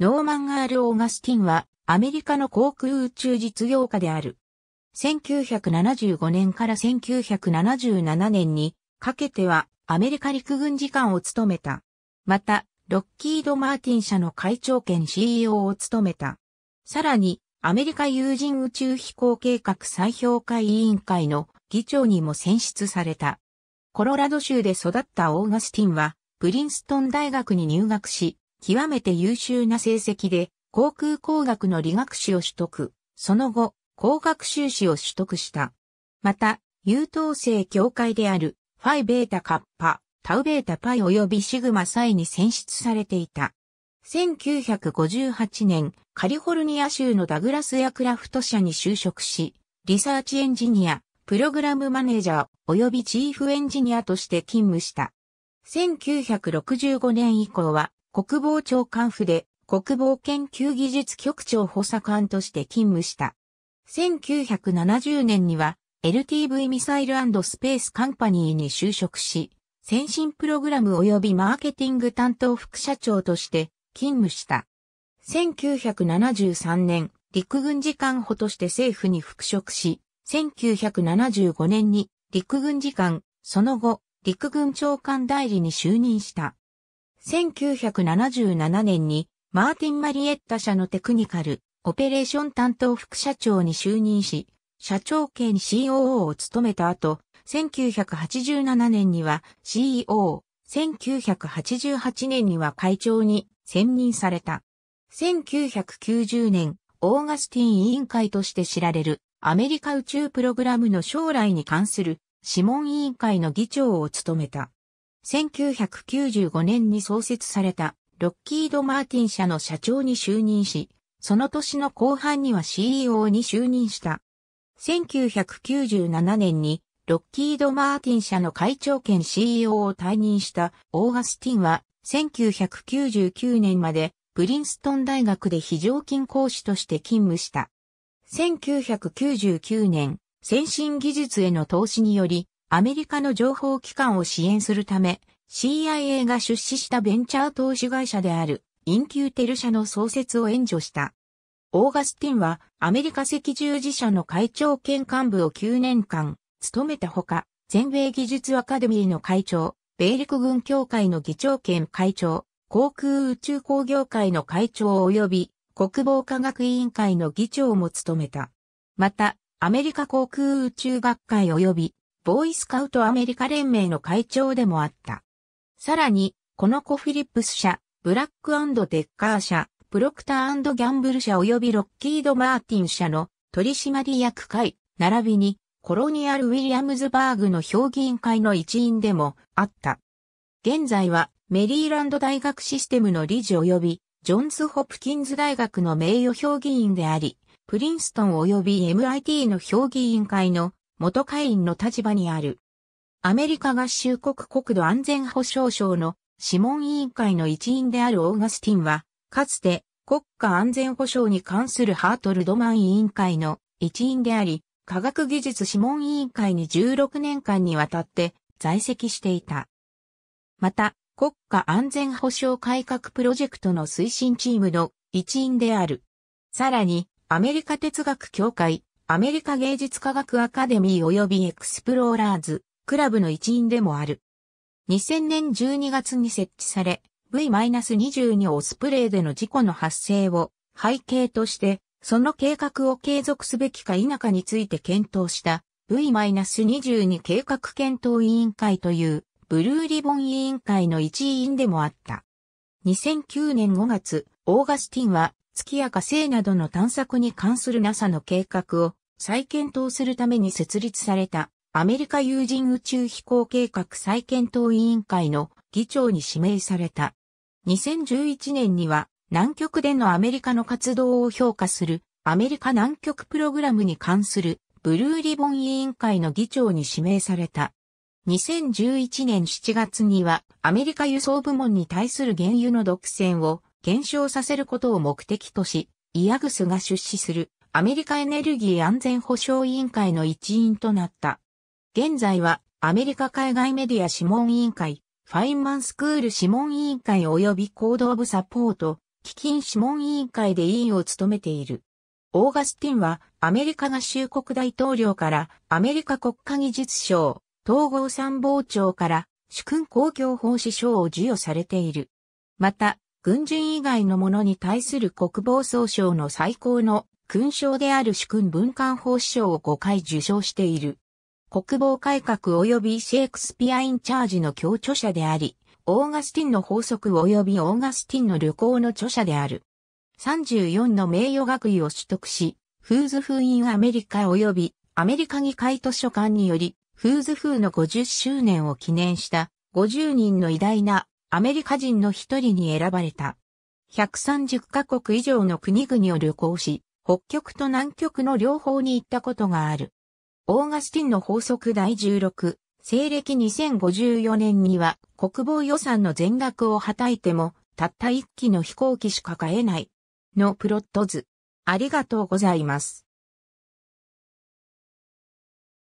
ノーマン・アール・オーガスティンはアメリカの航空宇宙実業家である。1975年から1977年にかけてはアメリカ陸軍次官を務めた。また、ロッキード・マーティン社の会長兼 CEO を務めた。さらに、アメリカ有人宇宙飛行計画再評価委員会の議長にも選出された。コロラド州で育ったオーガスティンは、プリンストン大学に入学し、極めて優秀な成績で航空工学の理学士を取得、その後、工学修士を取得した。また、優等生協会である、ファイベータカッパ、タウベータパイ及びシグマサイに選出されていた。1958年、カリフォルニア州のダグラスエアクラフト社に就職し、リサーチエンジニア、プログラムマネージャー及びチーフエンジニアとして勤務した。1965年以降は国防長官府で国防研究技術局長補佐官として勤務した。1970年には LTV ミサイルスペースカンパニーに就職し、先進プログラム及びマーケティング担当副社長として勤務した。1973年、陸軍次官補として政府に復職し、1975年に陸軍次官、その後、陸軍長官代理に就任した。1977年にマーティン・マリエッタ社のテクニカル、オペレーション担当副社長に就任し、社長兼 COO を務めた後、1987年には CEO、1988年には会長に選任された。1990年、オーガスティン委員会として知られるアメリカ宇宙プログラムの将来に関する諮問委員会の議長を務めた。1995年に創設されたロッキード・マーティン社の社長に就任し、その年の後半には CEO に就任した。1997年にロッキード・マーティン社の会長兼 CEO を退任したオーガスティンは1999年までプリンストン大学で非常勤講師として勤務した。1999年、先進技術への投資によりアメリカの情報機関を支援するため、CIA が出資したベンチャー投資会社である、インキューテル社の創設を援助した。オーガスティンはアメリカ赤十字社の会長兼幹部を9年間務めたほか、全米技術アカデミーの会長、米陸軍協会の議長兼会長、航空宇宙工業会の会長及び国防科学委員会の議長も務めた。また、アメリカ航空宇宙学会及びボーイスカウトアメリカ連盟の会長でもあった。さらに、このコ・フィリップス社、ブラックデッカー社、プロクターギャンブル社及びロッキード・マーティン社の取締役会、並びにコロニアル・ウィリアムズバーグの評議員会の一員でもあった。現在はメリーランド大学システムの理事及びジョンズ・ホプキンズ大学の名誉評議員であり、プリンストン及び MIT の評議員会の元会員の立場にある。アメリカ合衆国国土安全保障省の諮問委員会の一員であるオーガスティンは、かつて国家安全保障に関するハートルドマン委員会の一員であり、科学技術諮問委員会に16年間にわたって在籍していた。また、国家安全保障改革プロジェクトの推進チームの一員である。さらに、アメリカ哲学協会アメリカ芸術科学アカデミー及びエクスプローラーズ、クラブの一員でもある。2000年12月に設置され、V-22 オスプレイでの事故の発生を背景として、その計画を継続すべきか否かについて検討した V-22 計画検討委員会というブルーリボン委員会の一員でもあった。2009年5月、オーガスティンは月や火星などの探索に関する NASA の計画を再検討するために設立されたアメリカ有人宇宙飛行計画再検討委員会の議長に指名された。2011年には南極でのアメリカの活動を評価するアメリカ南極プログラムに関するブルーリボン委員会の議長に指名された。2011年7月にはアメリカ輸送部門に対する原油の独占を減少させることを目的とし、イアグスが出資するアメリカエネルギー安全保障委員会の一員となった。現在はアメリカ海外メディア諮問委員会、ファインマンスクール諮問委員会及び行動部サポート、基金諮問委員会で委員を務めている。オーガスティンはアメリカ合衆国大統領からアメリカ国家技術賞、統合参謀長から主君公共奉仕賞を授与されている。また、軍人以外の者に対する国防総省の最高の勲章である主君文官法賞を5回受賞している。国防改革及びシェイクスピア・イン・チャージの協著者であり、オーガスティンの法則及びオーガスティンの旅行の著者である。34の名誉学位を取得し、フーズフーインアメリカ及びアメリカ議会図書館により、フーズフーの50周年を記念した50人の偉大なアメリカ人の一人に選ばれた。130カ国以上の国々を旅行し、北極と南極の両方に行ったことがある。オーガスティンの法則第16、西暦2054年には国防予算の全額をはたいても、たった一機の飛行機しか買えない。のプロット図。ありがとうございます。